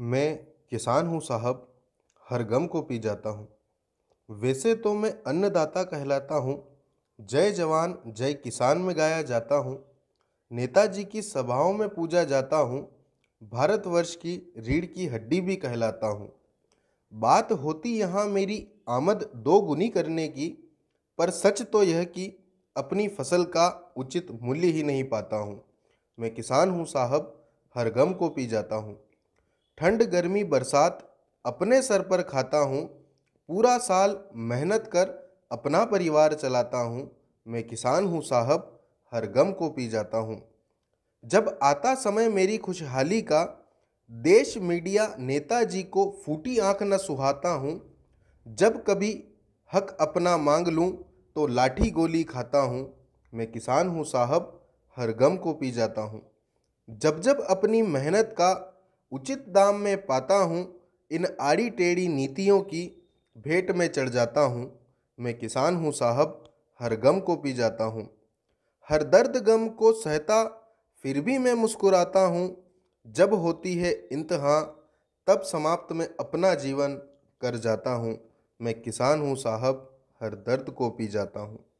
मैं किसान हूँ साहब हर गम को पी जाता हूँ वैसे तो मैं अन्नदाता कहलाता हूँ जय जवान जय किसान में गाया जाता हूँ नेताजी की सभाओं में पूजा जाता हूँ भारतवर्ष की रीढ़ की हड्डी भी कहलाता हूँ बात होती यहाँ मेरी आमद दो गुनी करने की पर सच तो यह कि अपनी फसल का उचित मूल्य ही नहीं पाता हूँ मैं किसान हूँ साहब हर गम को पी जाता हूँ ठंड गर्मी बरसात अपने सर पर खाता हूँ पूरा साल मेहनत कर अपना परिवार चलाता हूँ मैं किसान हूँ साहब हर गम को पी जाता हूँ जब आता समय मेरी खुशहाली का देश मीडिया नेताजी को फूटी आंख न सुहाता हूँ जब कभी हक अपना मांग लूँ तो लाठी गोली खाता हूँ मैं किसान हूँ साहब हर गम को पी जाता हूँ जब जब अपनी मेहनत का उचित दाम में पाता हूँ इन आड़ी टेढ़ी नीतियों की भेंट में चढ़ जाता हूँ मैं किसान हूँ साहब हर गम को पी जाता हूँ हर दर्द गम को सहता फिर भी मैं मुस्कुराता हूँ जब होती है इंतहा तब समाप्त में अपना जीवन कर जाता हूँ मैं किसान हूँ साहब हर दर्द को पी जाता हूँ